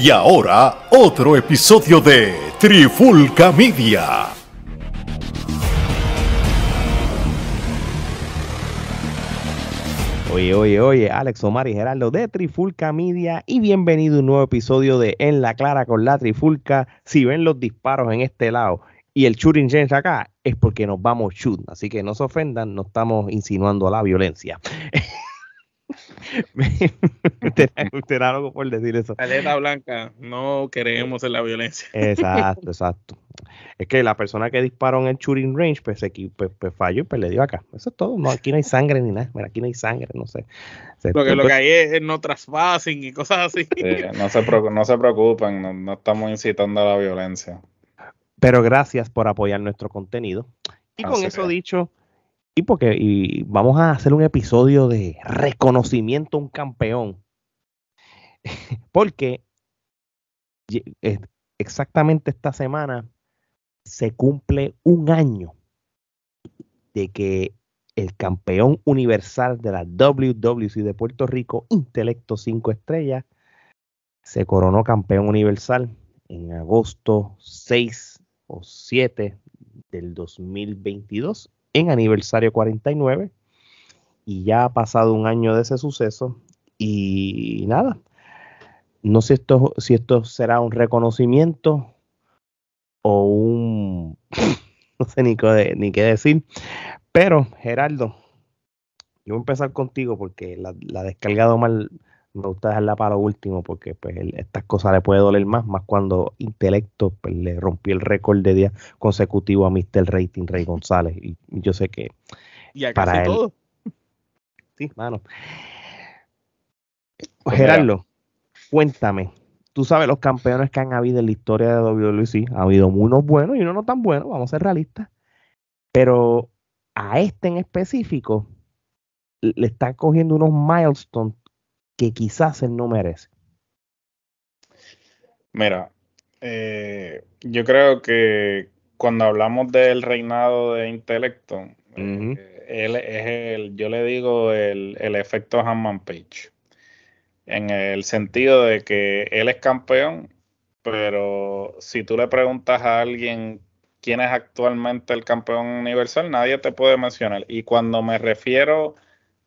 Y ahora, otro episodio de Trifulca Media. Oye, oye, oye, Alex Omar y Gerardo de Trifulca Media y bienvenido a un nuevo episodio de En la Clara con la Trifulca. Si ven los disparos en este lado y el shooting change acá, es porque nos vamos shoot. Así que no se ofendan, no estamos insinuando la violencia. usted era por decir eso. blanca, no queremos en la violencia. Exacto, exacto. Es que la persona que disparó en el shooting range, pues, pues, pues falló y pues, le dio acá. Eso es todo. No, aquí no hay sangre ni nada. Mira, aquí no hay sangre, no sé. Porque lo que hay es, no traspasen y cosas así. no, se no preocupen, no, estamos incitando a la violencia. Pero gracias por apoyar nuestro contenido. Y con eso dicho, porque y vamos a hacer un episodio de reconocimiento a un campeón. porque exactamente esta semana se cumple un año de que el campeón universal de la WWC de Puerto Rico, Intelecto 5 Estrellas, se coronó campeón universal en agosto 6 o 7 del 2022 en aniversario 49. Y ya ha pasado un año de ese suceso. Y nada, no sé esto, si esto será un reconocimiento o un... no sé ni qué, decir. Pero, Gerardo, yo voy a empezar contigo porque la, la descargado mal me gusta dejarla para lo último porque pues estas cosas le puede doler más, más cuando Intelecto pues, le rompió el récord de días consecutivo a Mr. Rating Rey González. Y, yo sé que para Sí, mano. Pues Gerardo, cuéntame. Tú sabes los campeones que han habido en la historia de sí, Ha habido unos buenos y unos no tan buenos, vamos a ser realistas. Pero a este en específico le están cogiendo unos milestones que quizás él no merece? Mira, eh, yo creo que cuando hablamos del reinado de intelecto, eh, él es el, yo le digo el, el efecto Hammond Page, en el sentido de que él es campeón, pero si tú le preguntas a alguien quién es actualmente el campeón universal, nadie te puede mencionar. Y cuando me refiero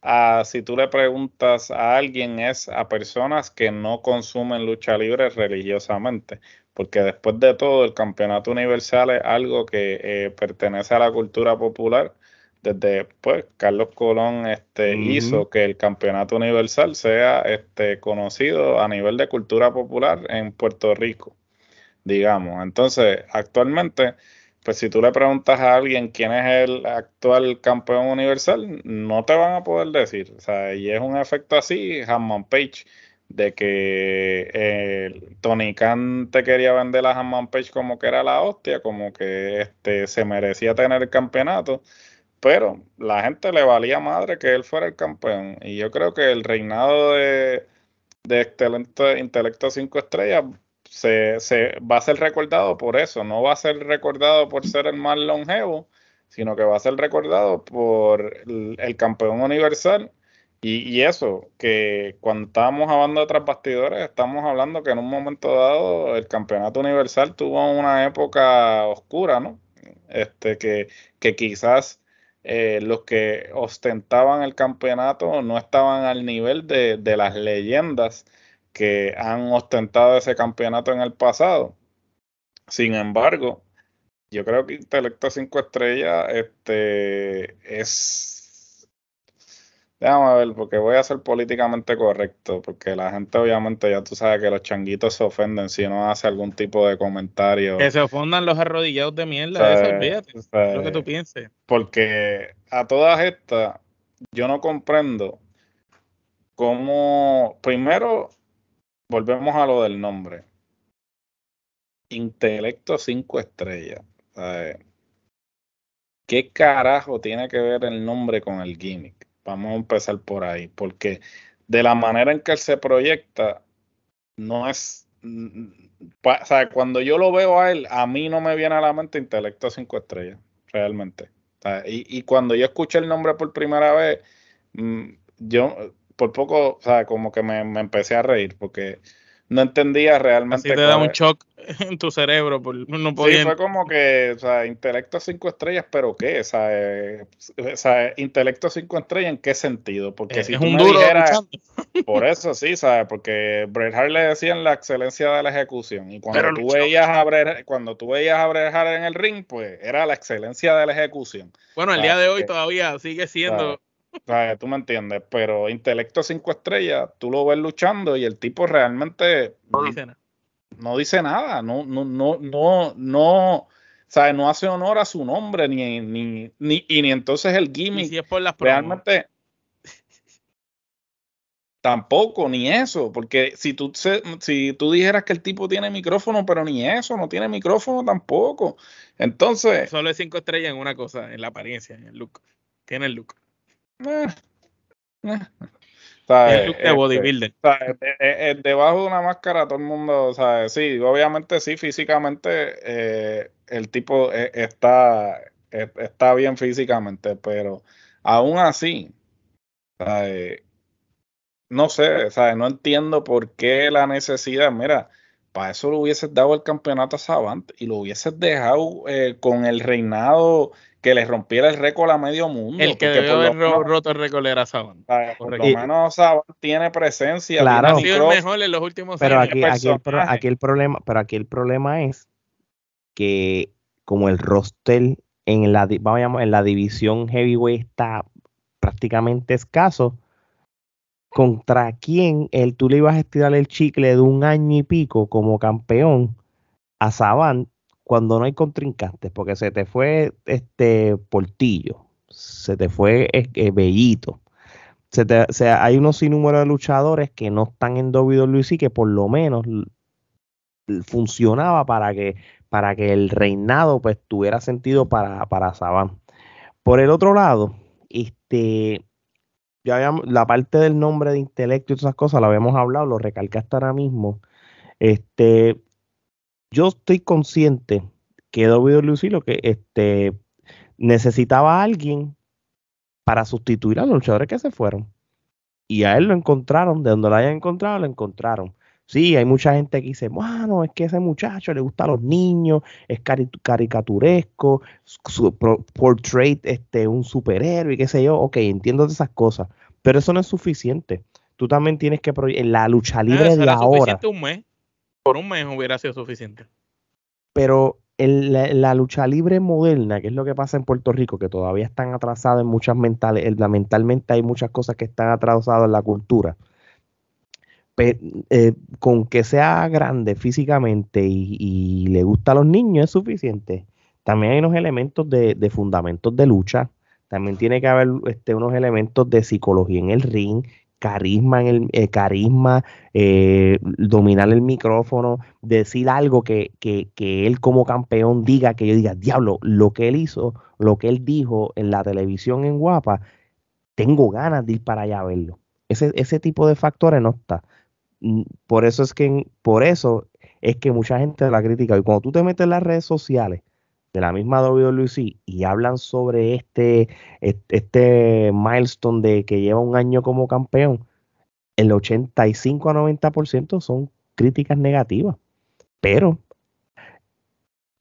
Ah, si tú le preguntas a alguien, es a personas que no consumen lucha libre religiosamente, porque después de todo el campeonato universal es algo que eh, pertenece a la cultura popular. Desde pues Carlos Colón este, hizo que el campeonato universal sea este, conocido a nivel de cultura popular en Puerto Rico, digamos. Entonces, actualmente pues si tú le preguntas a alguien quién es el actual campeón universal, no te van a poder decir. O sea, y es un efecto así, Hammond Page, de que eh, Tony Khan te quería vender a Hammond Page como que era la hostia, como que este, se merecía tener el campeonato, pero la gente le valía madre que él fuera el campeón. Y yo creo que el reinado de, de este intelecto 5 estrellas se, va a ser recordado por eso, no va a ser recordado por ser el más longevo, sino que va a ser recordado por el, campeón universal. Y, eso, que cuando estábamos hablando de tras bastidores, estamos hablando que en un momento dado el campeonato universal tuvo una época oscura, ¿no? Este, que, que quizás eh, los que ostentaban el campeonato no estaban al nivel de las leyendas que han ostentado ese campeonato en el pasado. Sin embargo, yo creo que Intelecto 5 Estrellas este, es... Déjame ver, porque voy a ser políticamente correcto, porque la gente obviamente ya tú sabes que los changuitos se ofenden si no hace algún tipo de comentario. Que se ofendan los arrodillados de mierda, eso, es lo que tú pienses. Porque a todas estas, yo no comprendo cómo, primero, volvemos a lo del nombre. Intelecto 5 estrellas. Eh, ¿Qué carajo tiene que ver el nombre con el gimmick? Vamos a empezar por ahí, porque de la manera en que él se proyecta, no es... Mm, o sea, cuando yo lo veo a él, a mí no me viene a la mente intelecto 5 estrellas, realmente. Y, y, cuando yo escuché el nombre por primera vez, mm, yo por poco, o sea, como que me, empecé a reír porque no entendía realmente. Así te da un shock en tu cerebro, por, no podía. Sí, fue como que, o sea, intelecto cinco estrellas, pero ¿qué? O sea, eh, intelecto cinco estrellas, ¿en qué sentido? Porque eh, si es un duro por eso sí, ¿sabes? Porque Bret Hart le decían la excelencia de la ejecución y cuando tú veías a Bret, cuando tú veías a en el ring, pues era la excelencia de la ejecución. Bueno, el día de hoy eh, todavía sigue siendo tú me entiendes, pero intelecto cinco estrellas, tú lo ves luchando y el tipo realmente no dice nada. No no, no, no, no, ¿sabes? no hace honor a su nombre, ni, ni, y ni entonces el gimmick. realmente tampoco, ni eso, porque si tú, si tú dijeras que el tipo tiene micrófono, pero ni eso, no tiene micrófono tampoco. Entonces. Solo es cinco estrellas en una cosa, en la apariencia, en el look. Tiene el look. Debajo de una máscara todo el mundo, Sí, obviamente sí, físicamente eh, el tipo eh, está, eh, está bien físicamente, pero aún así, no sé, no entiendo por qué la necesidad. Mira, para eso le hubieses dado el campeonato a Savant y lo hubieses dejado eh, con el reinado que le rompiera el récord a medio mundo. El que debió haber roto el récord era Savant. Ah, por lo menos Savant tiene presencia. Claro. ha sido el mejor en los últimos años. Aquí, aquí, el problema, pero aquí el problema es que como el roster en la, en la división heavyweight está prácticamente escaso, contra quién tú le ibas a estirar el chicle de un año y pico como campeón a Saban cuando no hay contrincantes, porque se te fue este Portillo, se te fue eh, Bellito. Se te, hay unos sinnúmero de luchadores que no están en WWE que por lo menos funcionaba para que, para que el reinado pues tuviera sentido para, para Por el otro lado, este, la parte del nombre de intelecto y todas esas cosas la habíamos hablado, lo hasta ahora mismo. Este, yo estoy consciente que David lo que este, necesitaba a alguien para sustituir a los luchadores que se fueron. Y a él lo encontraron, de donde lo hayan encontrado, lo encontraron. Sí, hay mucha gente que dice, bueno, es que ese muchacho le gusta a los niños, es caricaturesco, su portrait este, un superhéroe, qué sé yo. Ok, entiendo esas cosas, pero eso no es suficiente. Tú también tienes que, en la lucha ah, libre de ahora. un mes. Por un mes hubiera sido suficiente. Pero la, lucha libre moderna, que es lo que pasa en Puerto Rico, que todavía están atrasados en muchas mentales, lamentablemente hay muchas cosas que están atrasadas en la cultura eh, con que sea grande físicamente y, le gusta a los niños es suficiente. También hay unos elementos de, fundamentos de lucha. También tiene que haber este, unos elementos de psicología en el ring, carisma, en el, eh, carisma eh, dominar el micrófono, decir algo que, él como campeón diga, que yo diga, diablo, lo que él hizo, lo que él dijo en la televisión en Guapa, tengo ganas de ir para allá a verlo. Ese, ese tipo de factores no está por eso es que por eso es que mucha gente la critica y cuando tú te metes en las redes sociales de la misma Luis y hablan sobre este, este milestone de que lleva un año como campeón, el 85 a 90% son críticas negativas. Pero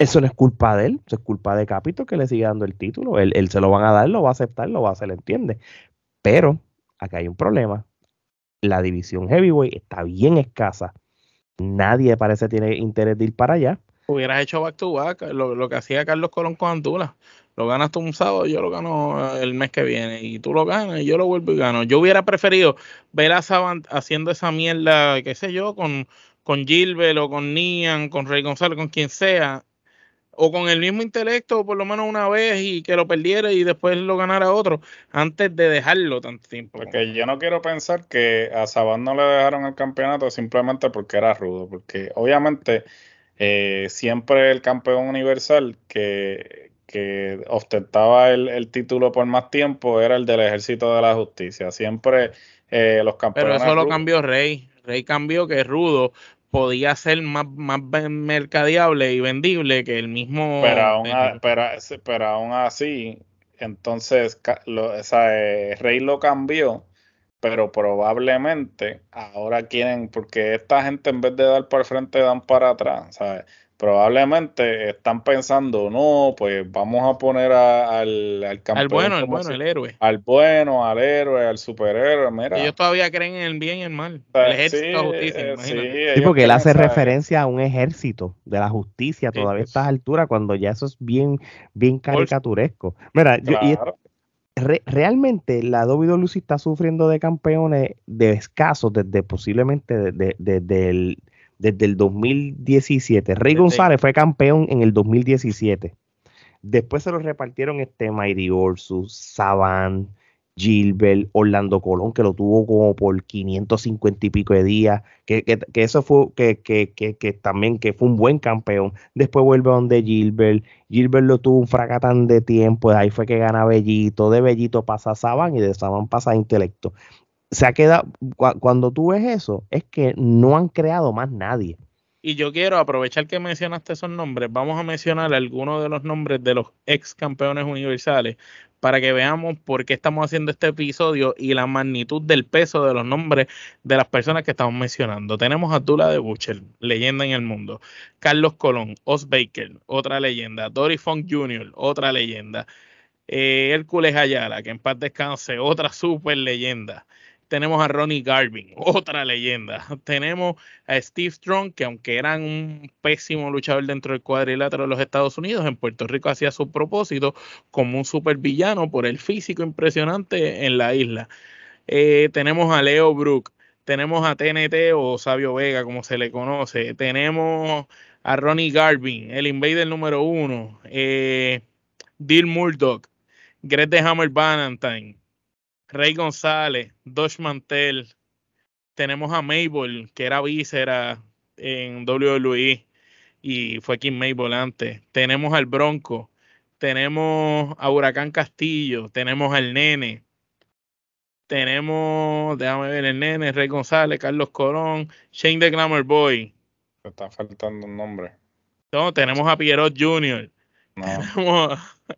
eso no es culpa de él, es culpa de Capito que le sigue dando el título. Él, él se lo van a dar, lo va a aceptar, lo va a hacer, entiende. Pero acá hay un problema la división heavyweight está bien escasa. Nadie parece tiene interés de ir para allá. Hubieras hecho back to back, lo, que hacía Carlos Colón con Antula. Lo ganas tú un sábado, yo lo gano eh, el mes que viene. Y tú lo ganas y yo lo vuelvo y gano. Yo hubiera preferido ver a Savant haciendo esa mierda, qué sé yo, con, con Gilbert o con Nian, con Rey González, con quien sea, o con el mismo intelecto por lo menos una vez y que lo perdiera y después lo ganara otro antes de dejarlo tanto tiempo. Porque yo no quiero pensar que a Saban no le dejaron el campeonato simplemente porque era rudo, porque obviamente eh, siempre el campeón universal que, ostentaba el, título por más tiempo era el del ejército de la justicia. Siempre eh, los campeones... Pero eso lo cambió Rey. Rey cambió que es rudo podía ser más, más mercadeable y vendible que el mismo. Pero aún, así, entonces lo, eh, Rey lo cambió, pero probablemente ahora quieren, porque esta gente en vez de dar para el frente dan para atrás. ¿sabes? probablemente están pensando, no, pues vamos a poner a, al, al campeón. Al bueno, al bueno, al héroe. Al bueno, al héroe, al superhéroe, mira. Ellos todavía creen en el bien y el mal. el ejército la justicia, eh, imagínate. sí, porque él hace referencia a un ejército de la justicia todavía a pues. estas alturas, cuando ya eso es bien, bien caricaturesco. Mira, yo, y realmente la WWE está sufriendo de campeones de escasos desde posiblemente desde el desde el 2017. Rey González fue campeón en el 2017. Después se lo repartieron este Mayri Orsus, Saban, Gilbert, Orlando Colón, que lo tuvo como por 550 y pico de días, que, que, eso fue, que, que, también que fue un buen campeón. Después vuelve donde Gilbert, Gilbert lo tuvo un fracatán de tiempo, de ahí fue que gana Bellito, de Bellito pasa a Saban y de Saban pasa Intelecto se ha quedado, cuando tú ves eso, es que no han creado más nadie. Y yo quiero aprovechar que mencionaste esos nombres, vamos a mencionar algunos de los nombres de los ex campeones universales para que veamos por qué estamos haciendo este episodio y la magnitud del peso de los nombres de las personas que estamos mencionando. Tenemos a Dula de Butcher, leyenda en el mundo, Carlos Colón, Oz Baker, otra leyenda, Dory Funk Jr., otra leyenda, eh, Hércules Ayala, que en paz descanse, otra super leyenda. Tenemos a Ronnie Garvin, otra leyenda. Tenemos a Steve Strong, que aunque era un pésimo luchador dentro del cuadrilátero de los Estados Unidos, en Puerto Rico hacía su propósito como un supervillano por el físico impresionante en la isla. Eh, tenemos a Leo Brook, tenemos a TNT o Sabio Vega, como se le conoce. Tenemos a Ronnie Garvin, el Invader número uno. Eh, Murdoch, Greg de Hammer Valentine, Rey González, Dosh Mantel, tenemos a Mabel, que era era en WWE y fue King Mabel antes. Tenemos al Bronco, tenemos a Huracán Castillo, tenemos al Nene, tenemos, déjame ver, el Nene, Rey González, Carlos Colón, Shane The Glamour Boy. Me está faltando un nombre. No, tenemos a Pierrot Jr. No.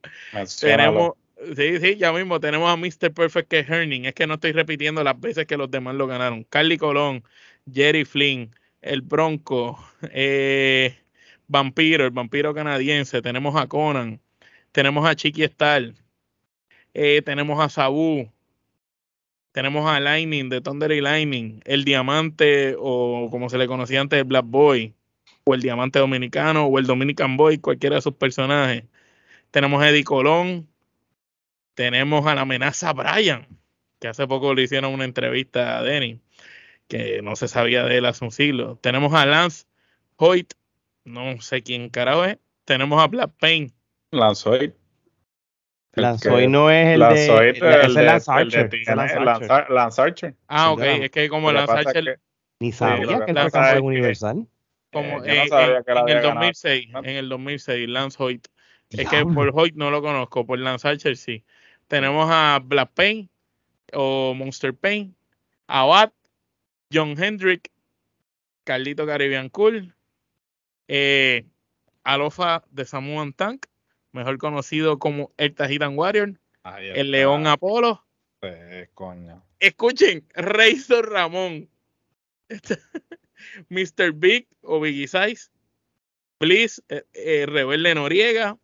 tenemos Sí, sí, ya mismo tenemos a Mr. Perfect que es Herning. Es que no estoy repitiendo las veces que los demás lo ganaron. Carly Colón, Jerry Flynn, el Bronco, eh, Vampiro, el vampiro canadiense. Tenemos a Conan, tenemos a Chiqui Star, eh, tenemos a Sabu, tenemos a Lightning de Thunder y Lightning, el Diamante o como se le conocía antes, el Black Boy, o el Diamante Dominicano, o el Dominican Boy, cualquiera de sus personajes. Tenemos a Eddie Colón, tenemos a la amenaza Brian, que hace poco le hicieron una entrevista a Denny, que no se sabía de él hace un siglo. Tenemos a Lance Hoyt, no sé quién carajo es. Tenemos a Black Pain. Lance Hoyt. Lance Hoyt no es el de, Lance Archer. Lance Archer. Ah, ok. Es que como Lance Archer. ni sabía que, era el universal. Como eh, eh, en, el 2006, en el 2006, Lance Hoyt. Es que por Hoyt no lo conozco, por Lance Archer sí. Tenemos a Black Pain o Monster Pain, Abad, John Hendrick, Carlito Caribbean Cool, eh, Alofa de Samuan Tank, mejor conocido como el Tajitan Warrior, el León Apolo. Pues, Escuchen, Razor Ramón, este, Mr. Big o Biggie Size, Bliss, eh, eh, Rebelde Noriega,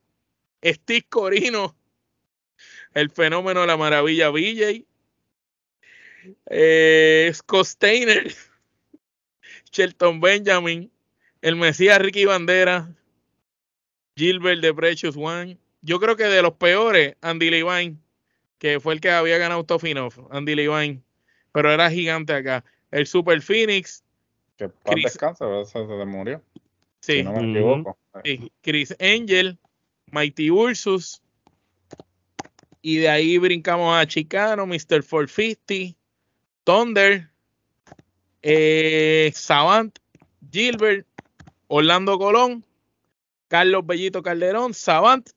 Steve Corino, el fenómeno de la maravilla BJ, eh, Scott Steiner, Shelton Benjamin, el Mesías Ricky Bandera, Gilbert de Precious One. Yo creo que de los peores, Andy Levine, que fue el que había ganado Toffinoff, Andy Levine, pero era gigante acá. El Super Phoenix. Que descansa, se, murió. Sí. no me equivoco. Chris Angel, Mighty Ursus, y de ahí brincamos a Chicano, Mr. 450, Thunder, eh, Savant, Gilbert, Orlando Colón, Carlos Bellito Calderón, Savant.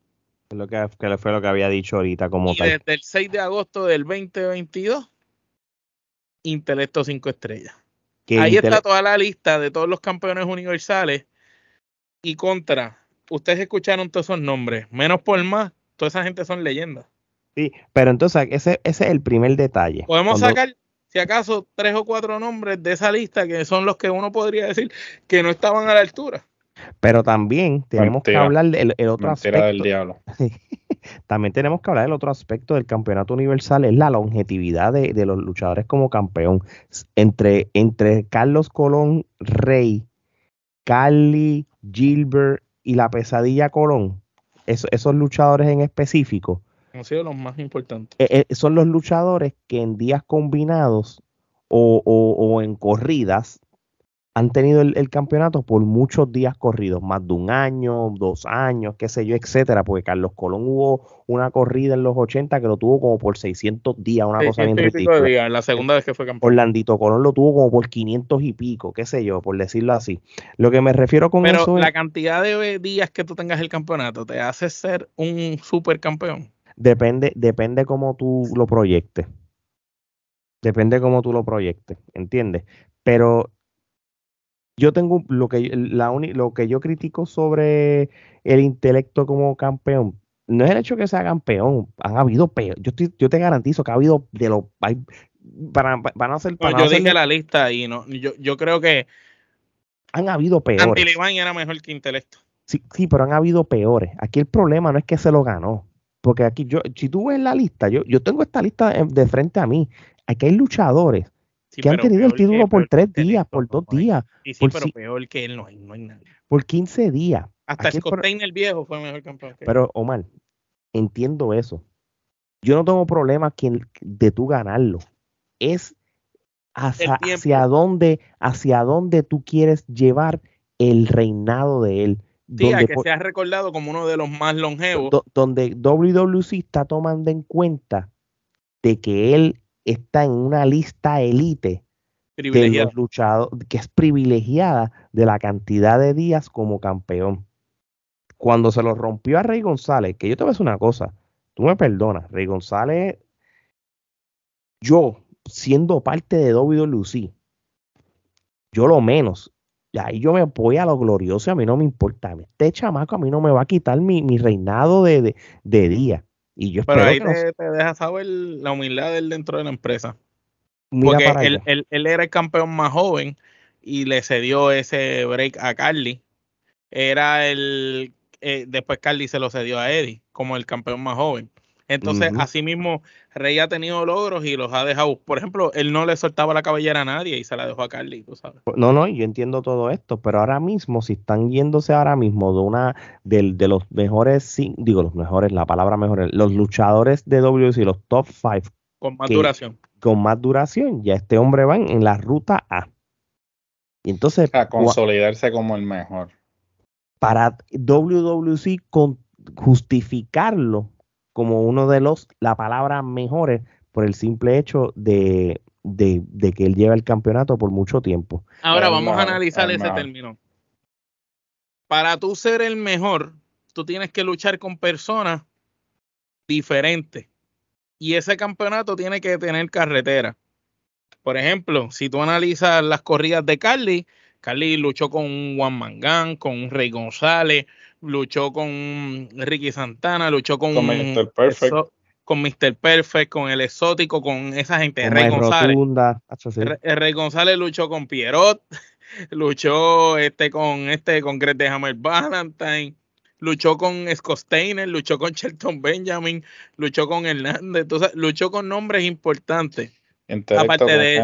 Lo que, fue lo que había dicho ahorita como y tal. Desde el 6 de agosto del 2022, Intelecto 5 estrellas. Ahí está toda la lista de todos los campeones universales y contra. Ustedes escucharon todos esos nombres, menos por más, toda esa gente son leyendas. Sí, pero entonces ese, ese es el primer detalle. Podemos sacar, si acaso, tres o cuatro nombres de esa lista que son los que uno podría decir que no estaban a la altura. Pero también tenemos que hablar del otro aspecto. del también tenemos que hablar del otro aspecto del campeonato universal, es la longevidad de, los luchadores como campeón. Entre, entre Carlos Colón, Rey, Carly, Gilbert y la pesadilla Colón, esos luchadores en específico, han sido los más importantes. Eh, eh, son los luchadores que en días combinados o, en corridas han tenido el, campeonato por muchos días corridos, más de un año, dos años, qué sé yo, etcétera, porque Carlos Colón hubo una corrida en los 80 que lo tuvo como por 600 días, una cosa bien ridícula. la segunda vez que fue campeón. Orlandito Colón lo tuvo como por 500 y pico, qué sé yo, por decirlo así. Lo que me refiero con Pero eso la cantidad de días que tú tengas el campeonato te hace ser un supercampeón. Depende, depende cómo tú lo proyectes. Depende cómo tú lo proyectes, ¿entiendes? Pero yo tengo lo que la lo que yo critico sobre el intelecto como campeón no es el hecho que sea campeón han habido peores. yo yo te garantizo que ha habido de los para, van a hacer pues yo dije la lista y no yo, yo creo que han habido peores era mejor que intelecto sí sí pero han habido peores aquí el problema no es que se lo ganó porque aquí, yo, si tú ves la lista, yo, yo tengo esta lista de frente a mí. Aquí hay luchadores que han tenido el título por tres días, por dos días. Sí, pero peor que él no hay, no hay nadie. Por 15 días. Hasta el Scott el viejo fue mejor campeón. pero, Omar, entiendo eso. Yo no tengo problema de tú ganarlo. Es hacia, hacia, dónde, hacia dónde tú quieres llevar el reinado de él. Día que se ha recordado como uno de los más longevos. donde WWC está tomando en cuenta de que él está en una lista élite que es privilegiada de la cantidad de días como campeón. Cuando se lo rompió a Rey González, que yo te voy a decir una cosa, tú me perdonas, Rey González, yo siendo parte de WWC, yo lo menos y ahí yo me voy a lo glorioso, a mí no me importa. Este chamaco a mí no me va a quitar mi, reinado de, día. Y yo Pero ahí te, deja saber la humildad de él dentro de la empresa. Porque él, él, era el campeón más joven y le cedió ese break a Carly. Era el. Eh, después Carly se lo cedió a Eddie como el campeón más joven. Entonces, así mismo, asimismo, Rey ha tenido logros y los ha dejado. Por ejemplo, él no le soltaba la cabellera a nadie y se la dejó a Carly, tú sabes. No, no, yo entiendo todo esto, pero ahora mismo, si están yéndose ahora mismo de una de, de los mejores, digo, los mejores, la palabra mejores, los luchadores de WC, e, los top five. Con más duración. Con más duración, ya este hombre va en, la ruta A. Y entonces. A consolidarse como el mejor. Para WWC e con justificarlo como uno de los, la palabra mejores por el simple hecho de, de, que él lleva el campeonato por mucho tiempo. Ahora vamos a analizar ese término. Para tú ser el mejor, tú tienes que luchar con personas diferentes. Y ese campeonato tiene que tener carretera. Por ejemplo, si tú analizas las corridas de Carly, Carly luchó con un Juan Mangán, con un Rey González, luchó con Ricky Santana, luchó con, con Mr. Perfect. con Mr. Perfect, con el exótico, con esa gente. Rey González. luchó con Pierrot, luchó este con este con Greg de Hammer Valentine, luchó con Scott luchó con Shelton Benjamin, luchó con Hernández, luchó con nombres importantes. aparte de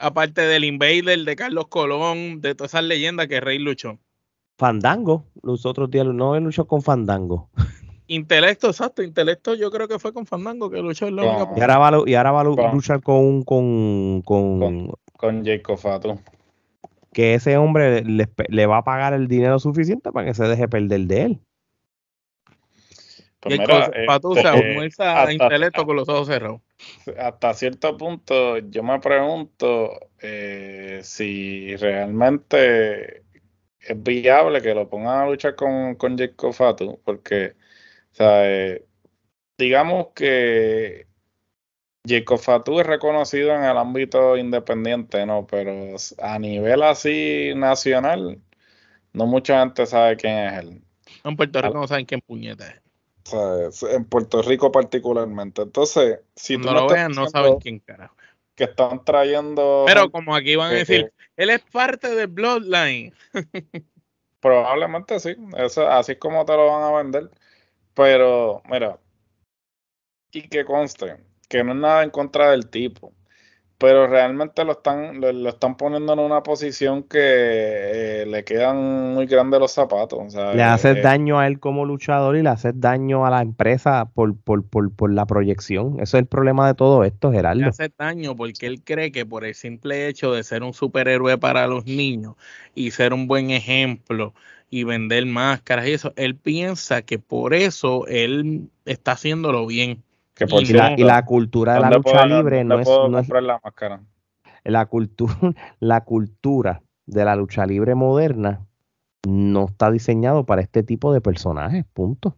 aparte del Invader de Carlos Colón, de todas esas leyendas que Rey luchó. Fandango, los otros días no él luchó con Fandango. Intelecto, exacto, Intelecto yo creo que fue con Fandango que luchó el Y ahora va, a luchar con con, con, con, Jacob Que ese hombre le, va a pagar el dinero suficiente para que se deje perder de él. Jacob pues pues mira, este, Intelecto con los ojos cerrados. Hasta cierto punto yo me pregunto eh, si realmente es viable que lo pongan a luchar con, con Fatu, porque, digamos que Jacob Fatu es reconocido en el ámbito independiente, ¿no? Pero a nivel así nacional, no mucha gente sabe quién es él. En Puerto Rico no saben quién puñeta es. en Puerto Rico particularmente. Entonces, si no, lo vean, no saben quién carajo que están trayendo. Pero como aquí van a decir, él es parte de Bloodline. Probablemente sí, eso, así es como te lo van a vender. Pero, mira, y que conste, que no es nada en contra del tipo pero realmente lo están, lo, están poniendo en una posición que eh, le quedan muy grandes los zapatos. le haces eh, daño a él como luchador y le haces daño a la empresa por, por, por, por la proyección. Eso es el problema de todo esto, Gerardo. Le haces daño porque él cree que por el simple hecho de ser un superhéroe para los niños y ser un buen ejemplo y vender máscaras y eso, él piensa que por eso él está haciéndolo bien y, la, cultura de la lucha libre no, es, no la La, cultura, la cultura de la lucha libre moderna no está diseñado para este tipo de personajes, punto.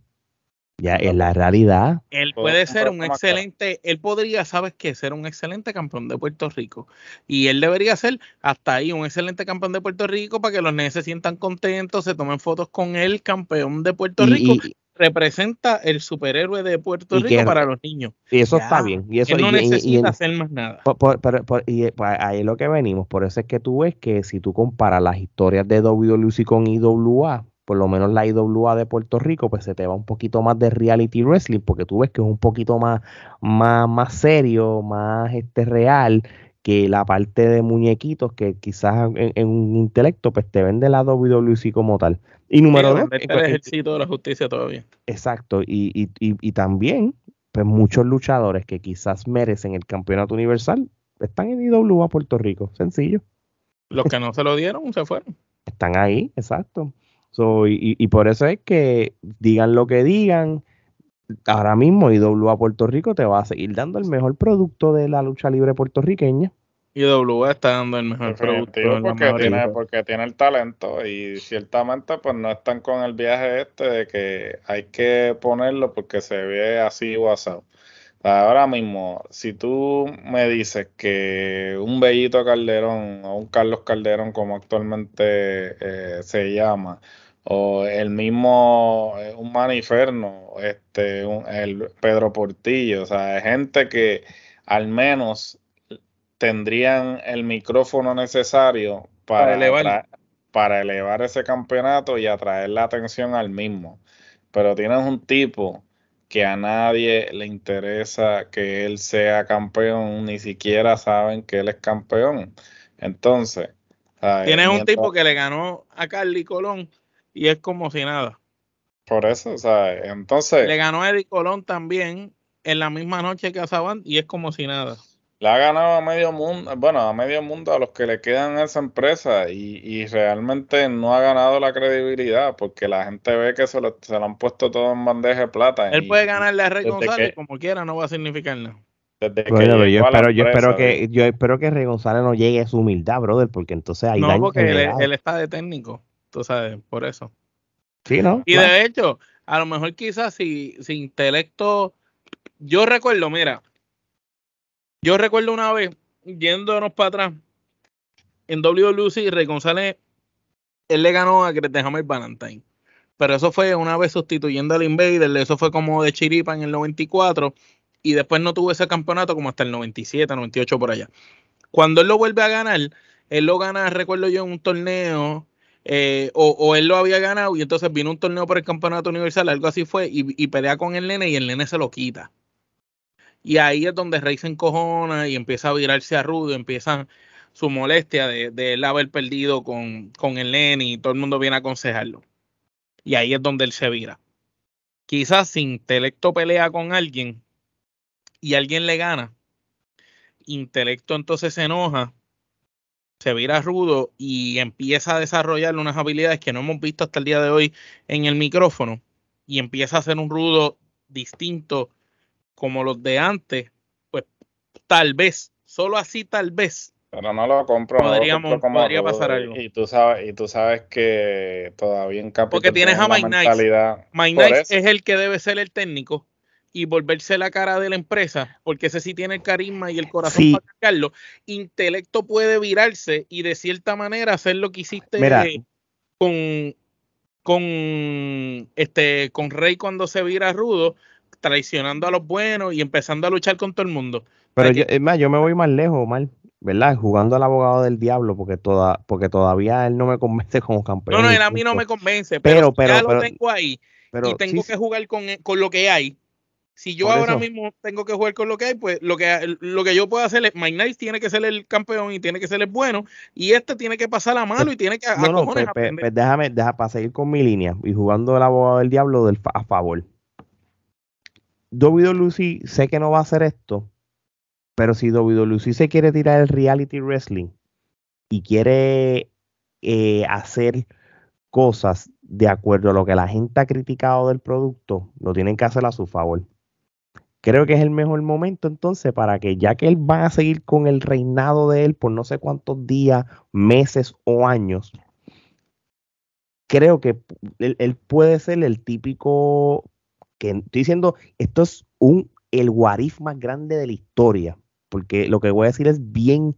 Ya en la realidad. Él puede ser un excelente, él podría, ¿sabes qué? Ser un excelente campeón de Puerto Rico. Y él debería ser hasta ahí un excelente campeón de Puerto Rico para que los nenes se sientan contentos, se tomen fotos con él, campeón de Puerto Rico representa el superhéroe de Puerto Rico para los niños. Y eso está bien. Y eso, no y, necesita hacer más nada. y pues, ahí es lo que venimos. Por eso es que tú ves que si tú comparas las historias de WWE con IWA, por lo menos la IWA de Puerto Rico, pues se te va un poquito más de reality wrestling, porque tú ves que es un poquito más, más, más serio, más este real, que la parte de muñequitos que quizás en, un intelecto pues te vende la WWC como tal. Y número dos... Pues, el ejército de la justicia todavía. Exacto, y, y, también pues muchos luchadores que quizás merecen el campeonato universal están en IWA Puerto Rico, sencillo. Los que no se lo dieron se fueron. Están ahí, exacto. soy y, y por eso es que digan lo que digan, ahora mismo IWA Puerto Rico te va a seguir dando el mejor producto de la lucha libre puertorriqueña. IWA está dando el mejor producto. Porque tiene, el talento y ciertamente pues no están con el viaje este de que hay que ponerlo porque se ve así whatsapp. Ahora mismo, si tú me dices que un Bellito Calderón o un Carlos Calderón, como actualmente eh, se llama, o el mismo eh, un Maniferno, este, el Pedro Portillo, o sea, gente que al menos tendrían el micrófono necesario para, elevar. para elevar ese campeonato y atraer la atención al mismo. Pero tienes un tipo que a nadie le interesa que él sea campeón, ni siquiera saben que él es campeón. Entonces, Tienes un tipo que le ganó a Carly Colón y es como si nada. Por eso, o sea, entonces. Le ganó a Eric Colón también en la misma noche que a Saban y es como si nada. La ha ganado a medio mundo, bueno, a medio mundo a los que le quedan esa empresa y, realmente no ha ganado la credibilidad porque la gente ve que se lo, se lo han puesto todo en bandeja de plata. Él puede ganarle a Rey González como quiera, no va a significar nada. yo, espero, yo, espero que, yo espero que Rey González no llegue a su humildad, brother, porque entonces ahí... No, porque él, está de técnico tú sabes, por eso. Sí, ¿no? Y de hecho, a lo mejor quizás si, si intelecto, yo recuerdo, mira, yo recuerdo una vez, yéndonos para atrás, en WLC, Rey González, él le ganó a Grete Hammer Valentine. Pero eso fue una vez sustituyendo al Invader, eso fue como de chiripa en el 94, y después no tuvo ese campeonato como hasta el 97, 98 por allá. Cuando él lo vuelve a ganar, él lo gana, recuerdo yo, en un torneo eh, o, él lo había ganado y entonces vino un torneo por el campeonato universal, algo así fue, y, pelea con el nene y el nene se lo quita. Y ahí es donde Rey se encojona y empieza a virarse a Rudo, empieza su molestia de, él haber perdido con, con el nene y todo el mundo viene a aconsejarlo. Y ahí es donde él se vira. Quizás si Intelecto pelea con alguien y alguien le gana, Intelecto entonces se enoja se vira rudo y empieza a desarrollar unas habilidades que no hemos visto hasta el día de hoy en el micrófono y empieza a ser un rudo distinto como los de antes, pues tal vez, solo así tal vez. Pero no lo compro. Podríamos, podría pasar algo. Y tú sabes, y tú sabes que todavía en Porque tienes a Mike es el que debe ser el técnico y volverse la cara de la empresa, porque ese sí tiene el carisma y el corazón para atacarlo, intelecto puede virarse y de cierta manera hacer lo que hiciste con, con, este, con Rey cuando se vira rudo, traicionando a los buenos y empezando a luchar con todo el mundo. Pero es más, yo me voy más lejos, mal ¿verdad? Jugando al abogado del diablo, porque toda, porque todavía él no me convence como campeón. No, no, él a mí no me convence, pero, pero, ya lo tengo ahí y tengo que jugar con, con lo que hay. Si yo ahora mismo tengo que jugar con lo que hay, pues lo que, lo que yo puedo hacer es, Mike tiene que ser el campeón y tiene que ser el bueno, y este tiene que pasar a malo y tiene que... déjame, déjame, para seguir con mi línea y jugando el abogado del diablo del, a favor. Dovido Lucy sé que no va a hacer esto, pero si Dovido Lucy se quiere tirar el reality wrestling y quiere eh, hacer cosas de acuerdo a lo que la gente ha criticado del producto, lo tienen que hacer a su favor creo que es el mejor momento entonces para que ya que él va a seguir con el reinado de él por no sé cuántos días, meses o años, creo que él, puede ser el típico que estoy diciendo, esto es un el guarif más grande de la historia, porque lo que voy a decir es bien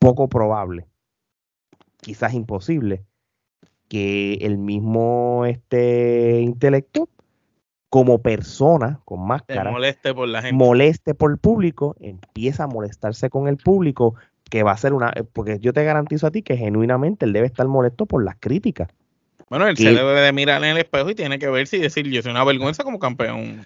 poco probable, quizás imposible, que el mismo este intelecto como persona con máscara, moleste por la gente. moleste por el público, empieza a molestarse con el público, que va a ser una, porque yo te garantizo a ti que genuinamente él debe estar molesto por las críticas. Bueno, él se debe de mirar en el espejo y tiene que ver si decir, yo soy una vergüenza como campeón.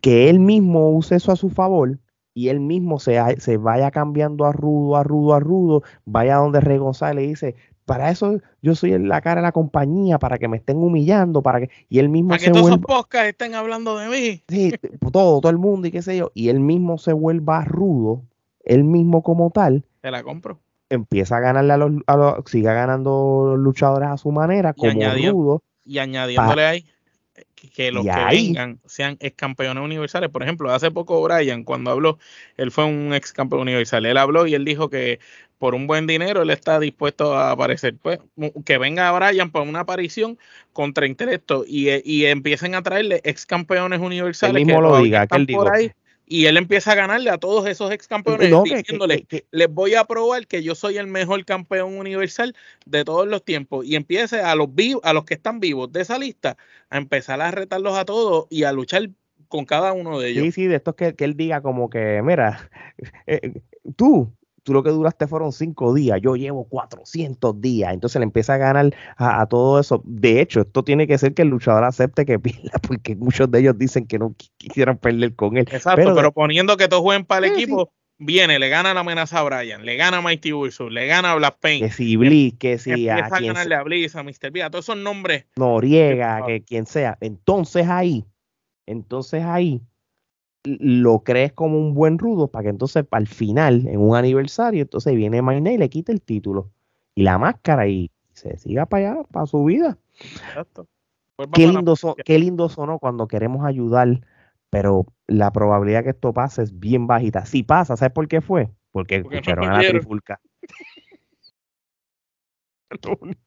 Que él mismo use eso a su favor y él mismo se, se vaya cambiando a rudo, a rudo, a rudo, vaya donde Rey y le dice, para eso yo soy la cara de la compañía, para que me estén humillando, para que. Y él mismo para que todos los estén hablando de mí. Sí, todo, todo el mundo y qué sé yo. Y él mismo se vuelva rudo, él mismo como tal. Te la compro. Empieza a ganarle a los, a siga ganando los luchadores a su manera, y como rudo. Y añadiéndole ahí que los que vengan sean ex campeones universales. Por ejemplo, hace poco Brian, cuando habló, él fue un ex campeón universal. Él habló y él dijo que por un buen dinero él está dispuesto a aparecer. Pues que venga Brian para una aparición contra Intelecto eh, y, empiecen a traerle ex campeones universales. lo y él empieza a ganarle a todos esos ex campeones diciéndoles, les voy a probar que yo soy el mejor campeón universal de todos los tiempos y empiece a los vivos, a los que están vivos de esa lista a empezar a retarlos a todos y a luchar con cada uno de ellos. Sí, sí, de estos que, que él diga como que, mira, eh, tú tú lo que duraste fueron cinco días, yo llevo 400 días, entonces le empieza a ganar a, todo eso. De hecho, esto tiene que ser que el luchador acepte que pierda, porque muchos de ellos dicen que no quisieran perder con él. Exacto, pero, poniendo que todos jueguen para el equipo, viene, le gana la amenaza a Brian, le gana a Mighty Wilson, le gana a Black Pain. Que si Bliss, que si a, a, ganarle a a Mr. B, todos esos nombres. Noriega, que quien sea. Entonces ahí, entonces ahí lo crees como un buen rudo para que entonces al final, en un aniversario, entonces viene Maine y le quita el título y la máscara y se siga para allá, para su vida. Exacto. Pues qué lindo, sonó cuando queremos ayudar, pero la probabilidad que esto pase es bien bajita. Si pasa, ¿sabes por qué fue? Porque, escucharon a la trifulca.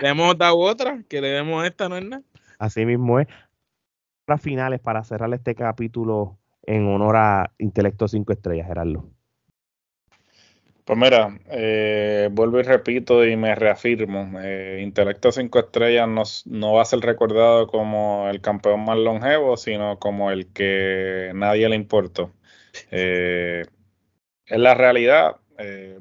Le hemos dado otra, que le demos esta, ¿no es nada? Así mismo es finales para cerrar este capítulo en honor a Intelecto 5 Estrellas, Gerardo? Pues mira, eh, vuelvo y repito y me reafirmo, eh, Intelecto 5 Estrellas no, no va a ser recordado como el campeón más longevo, sino como el que nadie le importó. Eh, es la realidad,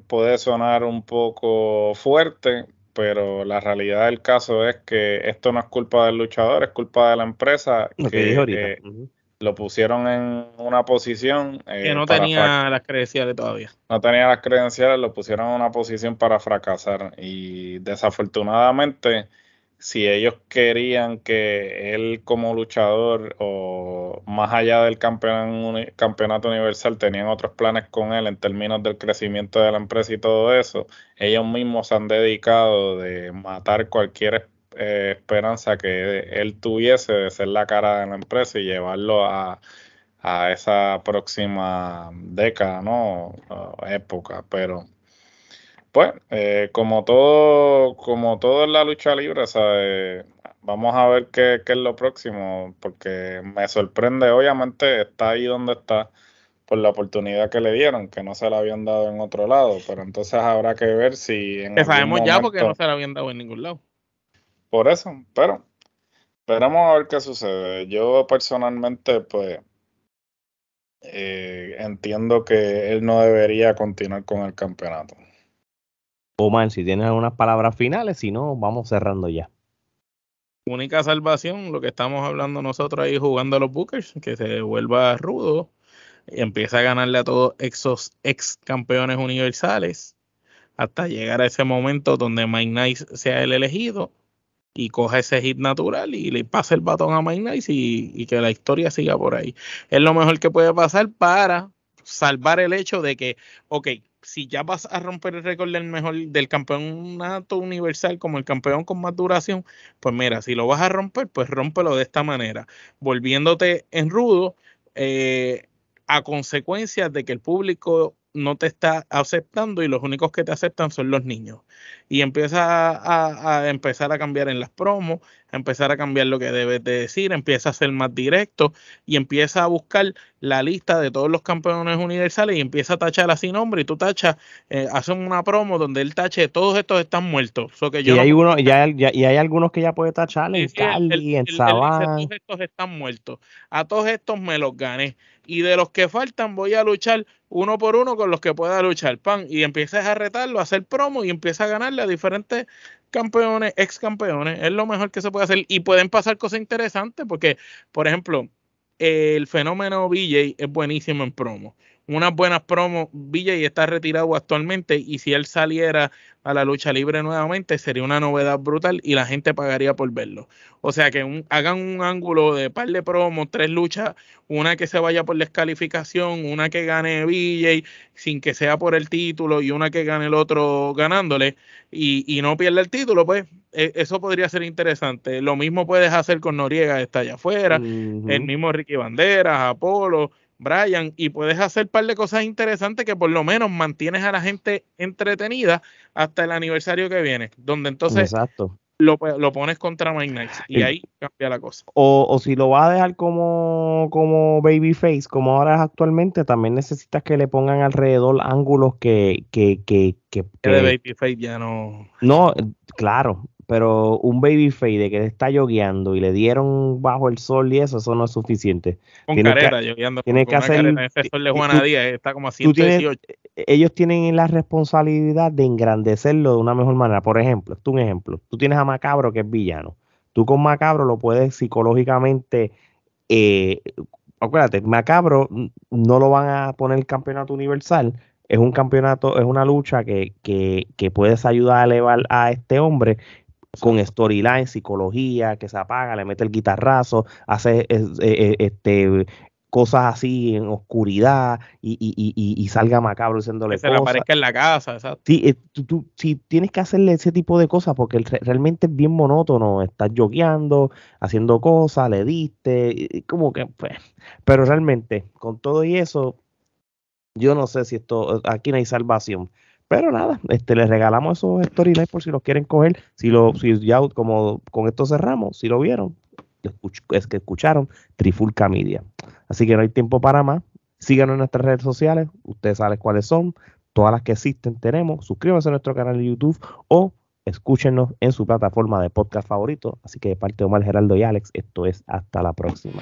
puede sonar un poco fuerte, pero la realidad del caso es que esto no es culpa del luchador, es culpa de la empresa que, eh, lo pusieron en una posición eh, que no tenía las credenciales todavía. No tenía las credenciales, lo pusieron en una posición para fracasar y desafortunadamente si ellos querían que él como luchador o más allá del campeonato universal tenían otros planes con él en términos del crecimiento de la empresa y todo eso, ellos mismos se han dedicado de matar cualquier eh, esperanza que él tuviese de ser la cara de la empresa y llevarlo a, a esa próxima década, ¿no? Época, pero pues, eh, como todo, como todo en la lucha libre, vamos a ver qué, es lo próximo, porque me sorprende, obviamente, está ahí donde está por la oportunidad que le dieron, que no se la habían dado en otro lado, pero entonces habrá que ver si... En sabemos ya porque no se la habían dado en ningún lado. Por eso, pero Esperemos a ver qué sucede. Yo personalmente, pues, eh, entiendo que él no debería continuar con el campeonato. Omar, si tienes algunas palabras finales, si no, vamos cerrando ya. Única salvación, lo que estamos hablando nosotros ahí jugando a los Bookers, que se vuelva rudo y empieza a ganarle a todos esos ex campeones universales hasta llegar a ese momento donde Mike Nice sea el elegido y coja ese hit natural y le pasa el batón a Mike Nice y, y que la historia siga por ahí. Es lo mejor que puede pasar para salvar el hecho de que, ok, si ya vas a romper el récord del mejor del campeonato universal como el campeón con más duración, pues mira, si lo vas a romper, pues rómpelo de esta manera, volviéndote en rudo eh, a consecuencia de que el público no te está aceptando y los únicos que te aceptan son los niños. Y empieza a, empezar a cambiar en las promos, a empezar a cambiar lo que debes de decir, empieza a ser más directo y empieza a buscar la lista de todos los campeones universales y empieza a tachar así nombre y tú tachas, eh, hace una promo donde él tache, todos estos están muertos. que yo y, hay uno, ya, y hay algunos que ya puede tachar, en Cali, en todos estos están muertos. A todos estos me los gané y de los que faltan voy a luchar uno por uno con los que pueda luchar, pan, y empiezas a retarlo, a hacer promo y empiezas a ganarle a diferentes campeones, ex campeones, es lo mejor que se puede hacer y pueden pasar cosas interesantes porque, por ejemplo, el fenómeno BJ es buenísimo en promo unas buenas promos. Villa está retirado actualmente y si él saliera a la lucha libre nuevamente sería una novedad brutal y la gente pagaría por verlo. O sea que hagan un ángulo de par de promos, tres luchas, una que se vaya por descalificación, una que gane Villa sin que sea por el título y una que gane el otro ganándole y, y no pierda el título, pues e, eso podría ser interesante. Lo mismo puedes hacer con Noriega, está allá afuera, el mismo Ricky Banderas, Apolo Brian, y puedes hacer un par de cosas interesantes que por lo menos mantienes a la gente entretenida hasta el aniversario que viene, donde entonces Lo, pones contra Mike Knight y ahí cambia la cosa. O, o, si lo vas a dejar como, como babyface, como ahora es actualmente, también necesitas que le pongan alrededor ángulos que... que, que, que, que de babyface ya no... No, claro, pero un Baby de que está yogueando y le dieron bajo el sol y eso, eso no es suficiente. Con careta, que hacer. ellos tienen la responsabilidad de engrandecerlo de una mejor manera. Por ejemplo, tú un ejemplo. Tú tienes a Macabro que es villano. Tú con Macabro lo puedes psicológicamente. Eh, acuérdate, Macabro no lo van a poner el campeonato universal, es un campeonato, es una lucha que, que, que, puedes ayudar a elevar a este hombre con storyline, psicología, que se apaga, le mete el guitarrazo, hace eh, eh, eh, este cosas así en oscuridad y, y, y, y salga macabro diciéndole que se le aparezca en la casa exacto. Sí, tienes que hacerle ese tipo de cosas porque realmente es bien monótono estás jogueando haciendo cosas le diste como que pues, pero realmente con todo y eso yo no sé si esto aquí no hay salvación pero nada, este, les regalamos esos storylines por si los quieren coger. Si lo, ya como con esto cerramos, si lo vieron, es que escucharon Trifulca Media. Así que no hay tiempo para más. Síganos en nuestras redes sociales, ustedes saben cuáles son, todas las que existen tenemos. Suscríbanse a nuestro canal de YouTube o escúchenos en su plataforma de podcast favorito. Así que de parte de Omar Geraldo y Alex, esto es hasta la próxima.